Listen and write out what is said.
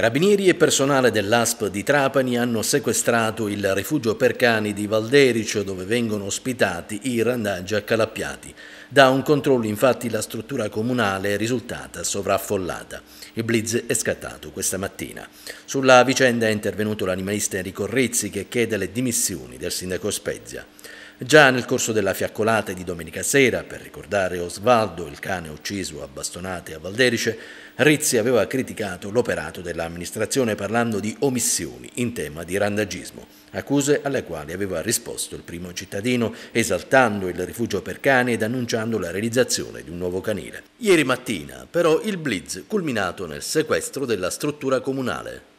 Carabinieri e personale dell'ASP di Trapani hanno sequestrato il rifugio per cani di Valdericio dove vengono ospitati i randaggi accalappiati. Da un controllo infatti la struttura comunale è risultata sovraffollata. Il blitz è scattato questa mattina. Sulla vicenda è intervenuto l'animalista Enrico Rezzi che chiede le dimissioni del sindaco Spezia. Già nel corso della fiaccolata di domenica sera, per ricordare Osvaldo, il cane ucciso a bastonate a Valderice, Rizzi aveva criticato l'operato dell'amministrazione parlando di omissioni in tema di randagismo, accuse alle quali aveva risposto il primo cittadino esaltando il rifugio per cani ed annunciando la realizzazione di un nuovo canile. Ieri mattina però il blitz culminato nel sequestro della struttura comunale,